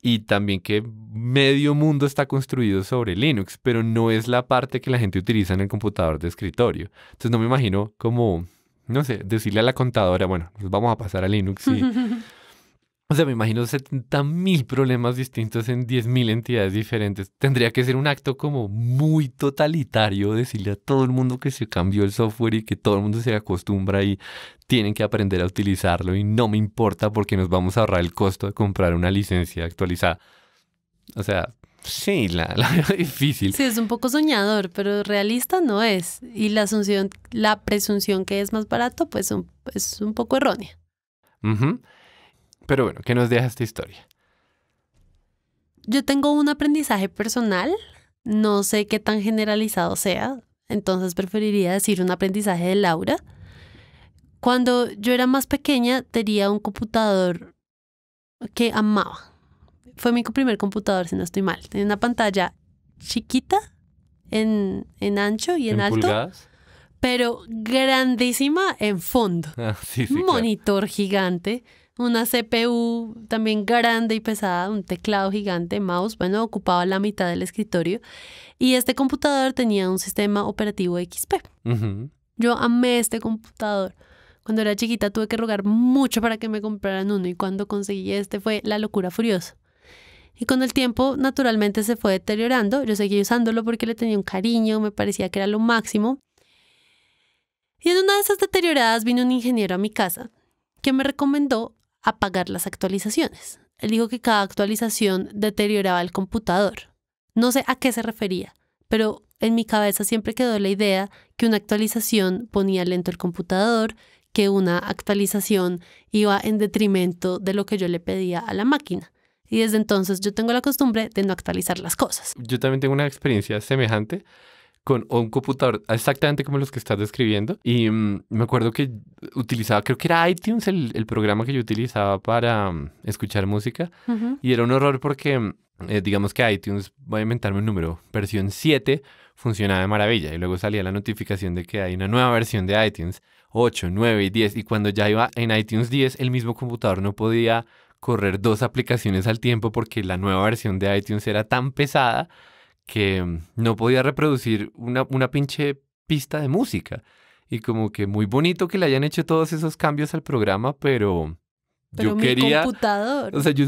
Y también que medio mundo está construido sobre Linux, pero no es la parte que la gente utiliza en el computador de escritorio. Entonces no me imagino como, no sé, decirle a la contadora, bueno, nos vamos a pasar a Linux y... O sea, me imagino 70 mil problemas distintos en 10 mil entidades diferentes. Tendría que ser un acto como muy totalitario decirle a todo el mundo que se cambió el software y que todo el mundo se acostumbra y tienen que aprender a utilizarlo y no me importa porque nos vamos a ahorrar el costo de comprar una licencia actualizada. O sea, sí, la, difícil. Sí, es un poco soñador, pero realista no es. Y la, asunción, la presunción que es más barato, pues es un poco errónea. Uh pero bueno, ¿qué nos deja esta historia? Yo tengo un aprendizaje personal, no sé qué tan generalizado sea, entonces preferiría decir un aprendizaje de Laura. Cuando yo era más pequeña tenía un computador que amaba. Fue mi primer computador, si no estoy mal. Tenía una pantalla chiquita en, en ancho y en, alto. Pero grandísima en fondo. Un ah, Monitor gigante una CPU también grande y pesada, un teclado gigante, mouse, bueno, ocupaba la mitad del escritorio. Y este computador tenía un sistema operativo XP. Yo amé este computador. Cuando era chiquita tuve que rogar mucho para que me compraran uno y cuando conseguí este fue la locura furiosa. Y con el tiempo naturalmente se fue deteriorando, yo seguí usándolo porque le tenía un cariño, me parecía que era lo máximo. Y en una de esas deterioradas vino un ingeniero a mi casa que me recomendó apagar las actualizaciones. Él dijo que cada actualización deterioraba el computador. No sé a qué se refería, pero en mi cabeza siempre quedó la idea que una actualización ponía lento el computador, que una actualización iba en detrimento de lo que yo le pedía a la máquina. Y desde entonces yo tengo la costumbre de no actualizar las cosas. Yo también tengo una experiencia semejante con un computador exactamente como los que estás describiendo. Y mm, me acuerdo que utilizaba, creo que era iTunes el, programa que yo utilizaba para mm, escuchar música. Y era un horror porque, mm, eh, digamos que iTunes, voy a inventarme un número, versión 7 funcionaba de maravilla. Y luego salía la notificación de que hay una nueva versión de iTunes, 8, 9 y 10. Y cuando ya iba en iTunes 10, el mismo computador no podía correr dos aplicaciones al tiempo porque la nueva versión de iTunes era tan pesada que mm, no podía reproducir una, pinche pista de música. Y como que muy bonito que le hayan hecho todos esos cambios al programa, pero, yo quería... Computador. O sea, yo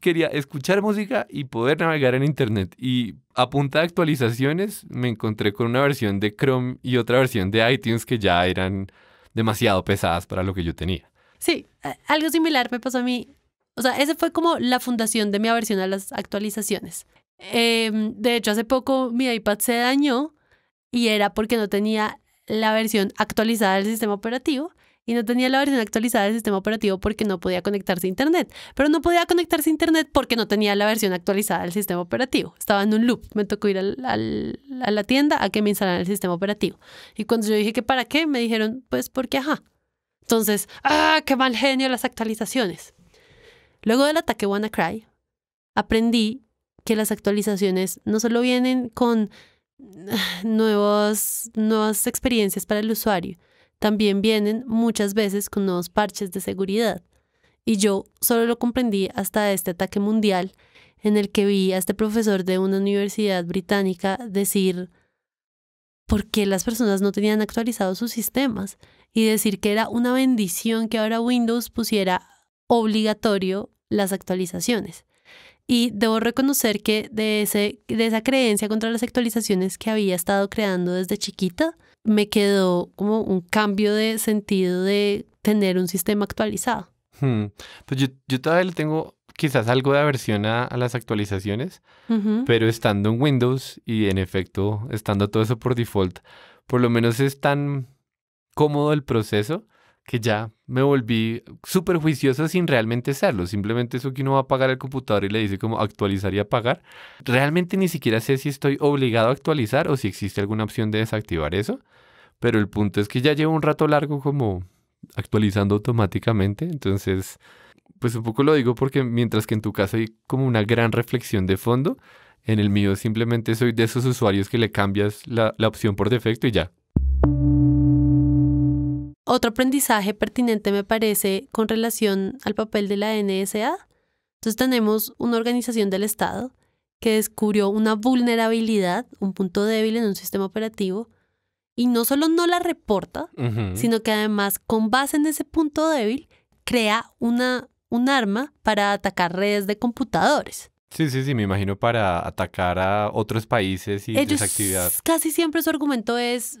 quería escuchar música y poder navegar en Internet. Y a punta de actualizaciones me encontré con una versión de Chrome y otra versión de iTunes que ya eran demasiado pesadas para lo que yo tenía. Sí, algo similar me pasó a mí. O sea, esa fue como la fundación de mi aversión a las actualizaciones. Em, de hecho, hace poco mi iPad se dañó y era porque no tenía la versión actualizada del sistema operativo y no tenía la versión actualizada del sistema operativo porque no podía conectarse a Internet. Pero no podía conectarse a Internet porque no tenía la versión actualizada del sistema operativo. Estaba en un loop. Me tocó ir a la tienda a que me instalaran el sistema operativo. Y cuando yo dije que para qué, me dijeron, pues porque ajá. Entonces, ¡ah, qué mal genio las actualizaciones! Luego del ataque WannaCry, aprendí que las actualizaciones no solo vienen con ah, nuevas experiencias para el usuario, también vienen muchas veces con nuevos parches de seguridad. Y yo solo lo comprendí hasta este ataque mundial en el que vi a este profesor de una universidad británica decir por qué las personas no tenían actualizados sus sistemas y decir que era una bendición que ahora Windows pusiera obligatorio las actualizaciones. Y debo reconocer que de, ese, de esa creencia contra las actualizaciones que había estado creando desde chiquita, me quedó como un cambio de sentido de tener un sistema actualizado. Hmm. Pues yo, yo, todavía le tengo quizás algo de aversión a, las actualizaciones, pero estando en Windows y en efecto estando todo eso por default, por lo menos es tan cómodo el proceso que ya me volví súper juicioso sin realmente serlo. Simplemente eso que uno va a apagar el computador y le dice como actualizar y apagar. Realmente ni siquiera sé si estoy obligado a actualizar o si existe alguna opción de desactivar eso. Pero el punto es que ya llevo un rato largo como actualizando automáticamente. Entonces, pues un poco lo digo porque mientras que en tu caso hay como una gran reflexión de fondo, en el mío simplemente soy de esos usuarios que le cambias la, la opción por defecto y ya. Otro aprendizaje pertinente me parece con relación al papel de la NSA. Entonces tenemos una organización del Estado que descubrió una vulnerabilidad, un punto débil en un sistema operativo, y no solo no la reporta, sino que además con base en ese punto débil crea una, un arma para atacar redes de computadores. Sí, sí, sí, me imagino para atacar a otros países y Ellos, actividades. Casi siempre su argumento es,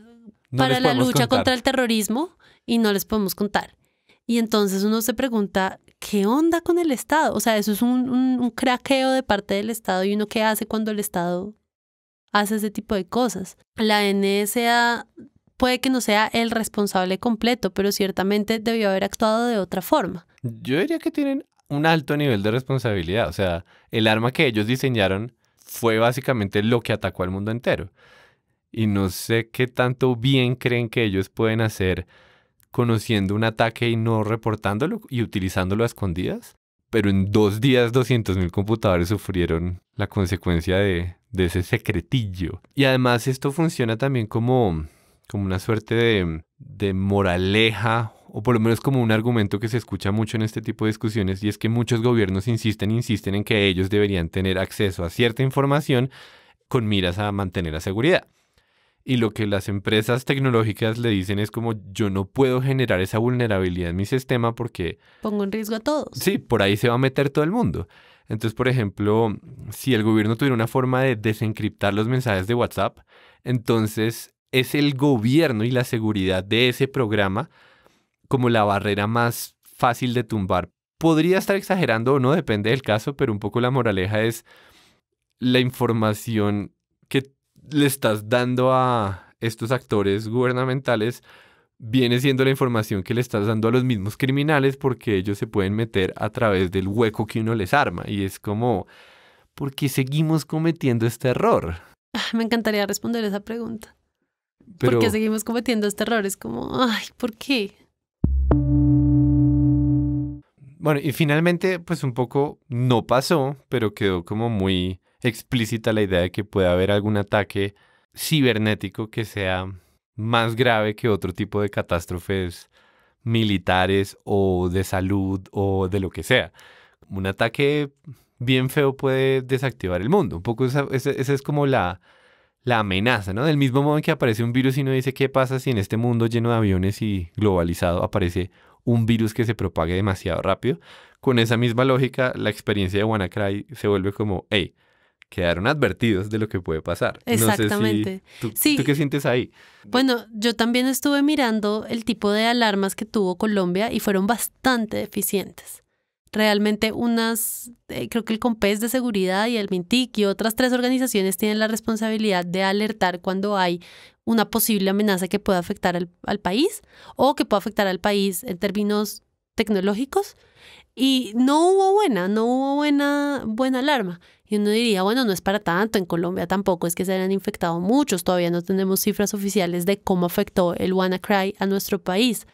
para la lucha contra el terrorismo y no les podemos contar. Y entonces uno se pregunta, ¿qué onda con el Estado? O sea, eso es un, un craqueo de parte del Estado y uno qué hace cuando el Estado hace ese tipo de cosas. La NSA puede que no sea el responsable completo, pero ciertamente debió haber actuado de otra forma. Yo diría que tienen un alto nivel de responsabilidad. O sea, el arma que ellos diseñaron fue básicamente lo que atacó al mundo entero y no sé qué tanto bien creen que ellos pueden hacer conociendo un ataque y no reportándolo y utilizándolo a escondidas. Pero en dos días 200.000 computadores sufrieron la consecuencia de, ese secretillo. Y además esto funciona también como, como una suerte de, de moraleja o por lo menos como un argumento que se escucha mucho en este tipo de discusiones, y es que muchos gobiernos insisten, insisten en que ellos deberían tener acceso a cierta información con miras a mantener la seguridad y lo que las empresas tecnológicas le dicen es como yo no puedo generar esa vulnerabilidad en mi sistema porque... Pongo en riesgo a todos. Sí, por ahí se va a meter todo el mundo. Entonces, por ejemplo, si el gobierno tuviera una forma de desencriptar los mensajes de WhatsApp, entonces es el gobierno y la seguridad de ese programa como la barrera más fácil de tumbar. Podría estar exagerando o no, depende del caso, pero un poco la moraleja es la información le estás dando a estos actores gubernamentales viene siendo la información que le estás dando a los mismos criminales porque ellos se pueden meter a través del hueco que uno les arma. Y es como, ¿por qué seguimos cometiendo este error? Ah, me encantaría responder esa pregunta. ¿Por qué seguimos cometiendo este error? Es como, ay, ¿por qué? Bueno, y finalmente, pues un poco no pasó, pero quedó como muy explícita la idea de que puede haber algún ataque cibernético que sea más grave que otro tipo de catástrofes militares o de salud o de lo que sea. Un ataque bien feo puede desactivar el mundo. Un poco esa, es como la, la amenaza, ¿no? Del mismo modo en que aparece un virus y uno dice, ¿qué pasa si en este mundo lleno de aviones y globalizado aparece un virus que se propague demasiado rápido? Con esa misma lógica, la experiencia de WannaCry se vuelve como, hey, quedaron advertidos de lo que puede pasar. Exactamente. ¿tú, qué sientes ahí? Bueno, yo también estuve mirando el tipo de alarmas que tuvo Colombia y fueron bastante eficientes. Realmente unas, eh, creo que el COMPES de seguridad y el MINTIC y otras tres organizaciones tienen la responsabilidad de alertar cuando hay una posible amenaza que pueda afectar al, al país o que pueda afectar al país en términos tecnológicos. Y no hubo buena, no hubo buena, buena alarma. Y uno diría, bueno, no es para tanto, en Colombia tampoco es que se han infectado muchos, todavía no tenemos cifras oficiales de cómo afectó el WannaCry a nuestro país.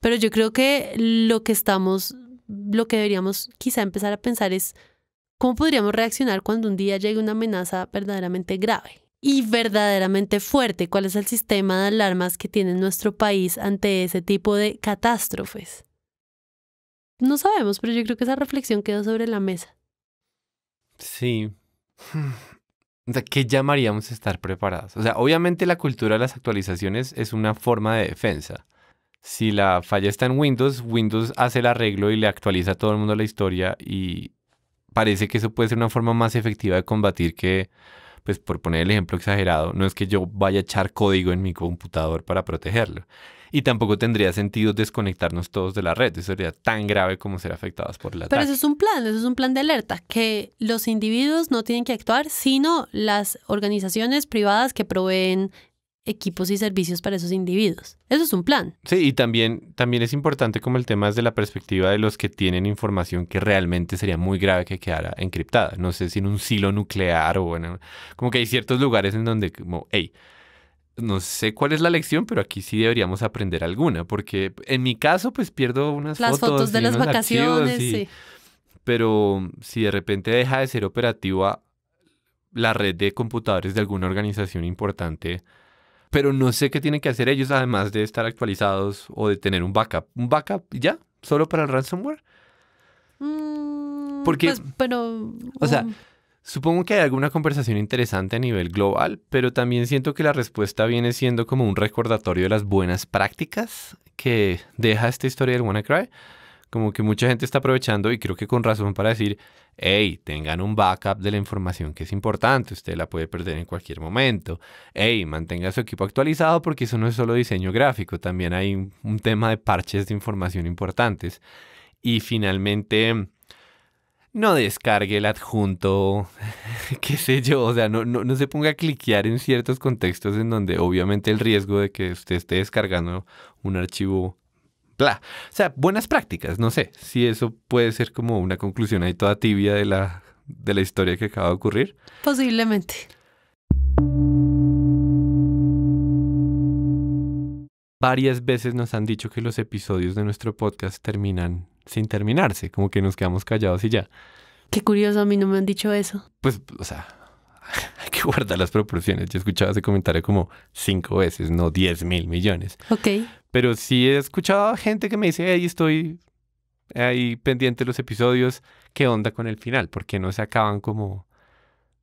Pero yo creo que lo que estamos, lo que deberíamos quizá empezar a pensar es cómo podríamos reaccionar cuando un día llegue una amenaza verdaderamente grave y verdaderamente fuerte. ¿Cuál es el sistema de alarmas que tiene nuestro país ante ese tipo de catástrofes? No sabemos, pero yo creo que esa reflexión quedó sobre la mesa. Sí. Hmm. O ¿qué llamaríamos estar preparados? O sea, obviamente la cultura de las actualizaciones es una forma de defensa. Si la falla está en Windows, Windows hace el arreglo y le actualiza a todo el mundo la historia y parece que eso puede ser una forma más efectiva de combatir que, pues por poner el ejemplo exagerado, no es que yo vaya a echar código en mi computador para protegerlo, y tampoco tendría sentido desconectarnos todos de la red. Eso sería tan grave como ser afectados por la Pero eso es un plan, eso es un plan de alerta, que los individuos no tienen que actuar, sino las organizaciones privadas que proveen equipos y servicios para esos individuos. Eso es un plan. Sí, y también, también es importante como el tema es de la perspectiva de los que tienen información que realmente sería muy grave que quedara encriptada. No sé si en un silo nuclear o bueno, como que hay ciertos lugares en donde como, hey, no sé cuál es la lección, pero aquí sí deberíamos aprender alguna, porque en mi caso, pues pierdo unas las fotos, de las vacaciones. sí. Pero si de repente deja de ser operativa la red de computadores de alguna organización importante, pero no sé qué tienen que hacer ellos además de estar actualizados o de tener un backup. ¿Un backup ya? ¿Solo para el ransomware? Mm, porque. Pues, O sea Supongo que hay alguna conversación interesante a nivel global, pero también siento que la respuesta viene siendo como un recordatorio de las buenas prácticas que deja esta historia del WannaCry. Como que mucha gente está aprovechando y creo que con razón para decir, hey, tengan un backup de la información que es importante, usted la puede perder en cualquier momento. Hey, mantenga su equipo actualizado porque eso no es solo diseño gráfico, también hay un tema de parches de información importantes. Y finalmente no descargue el adjunto, qué sé yo, o sea, no, no, se ponga a cliquear en ciertos contextos en donde obviamente el riesgo de que usted esté descargando un archivo, bla. O sea, buenas prácticas, no sé si eso puede ser como una conclusión ahí toda tibia de la, de la historia que acaba de ocurrir. Posiblemente. Varias veces nos han dicho que los episodios de nuestro podcast terminan sin terminarse, como que nos quedamos callados y ya. Qué curioso, a mí no me han dicho eso. Pues, o sea, hay que guardar las proporciones. Yo escuchaba ese comentario como cinco veces, no diez mil millones. Ok. Pero sí he escuchado a gente que me dice, ahí estoy ahí pendiente los episodios, ¿qué onda con el final? Porque no se acaban como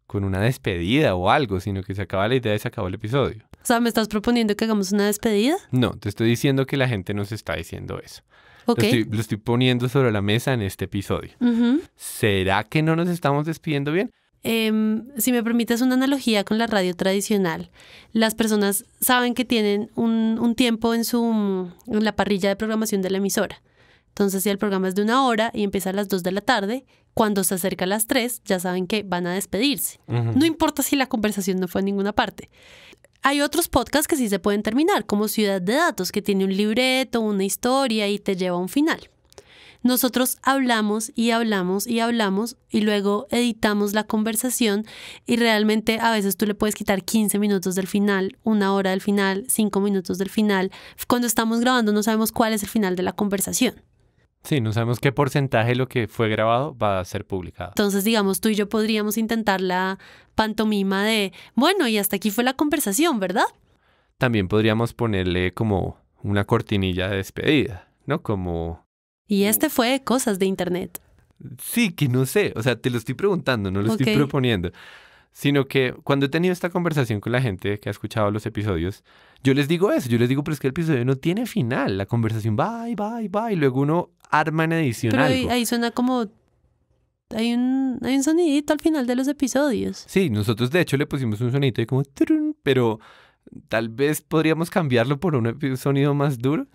con una despedida o algo, sino que se acaba la idea y se acabó el episodio. O sea, ¿me estás proponiendo que hagamos una despedida? No, te estoy diciendo que la gente nos está diciendo eso. Lo, estoy, poniendo sobre la mesa en este episodio. ¿Será que no nos estamos despidiendo bien? Em, si me permites una analogía con la radio tradicional, las personas saben que tienen un, tiempo en, su, la parrilla de programación de la emisora. Entonces, si el programa es de una hora y empieza a las dos de la tarde, cuando se acerca a las tres, ya saben que van a despedirse. No importa si la conversación no fue a ninguna parte. Hay otros podcasts que sí se pueden terminar, como Ciudad de Datos, que tiene un libreto, una historia y te lleva a un final. Nosotros hablamos y hablamos y hablamos y luego editamos la conversación y realmente a veces tú le puedes quitar 15 minutos del final, una hora del final, 5 minutos del final. Cuando estamos grabando no sabemos cuál es el final de la conversación. Sí, no sabemos qué porcentaje de lo que fue grabado va a ser publicado. Entonces, digamos, tú y yo podríamos intentar la pantomima de, bueno, y hasta aquí fue la conversación, ¿verdad? También podríamos ponerle como una cortinilla de despedida, ¿no? Como... Y este fue Cosas de Internet. Sí, que no sé, o sea, te lo estoy preguntando, no lo estoy proponiendo. Sino que cuando he tenido esta conversación con la gente que ha escuchado los episodios, yo les digo eso, yo les digo, pero es que el episodio no tiene final, la conversación va y va y va, y luego uno arma en edición Pero Ahí, suena como hay un, hay un sonidito al final de los episodios. Sí, nosotros de hecho le pusimos un sonido de como pero tal vez podríamos cambiarlo por un sonido más duro.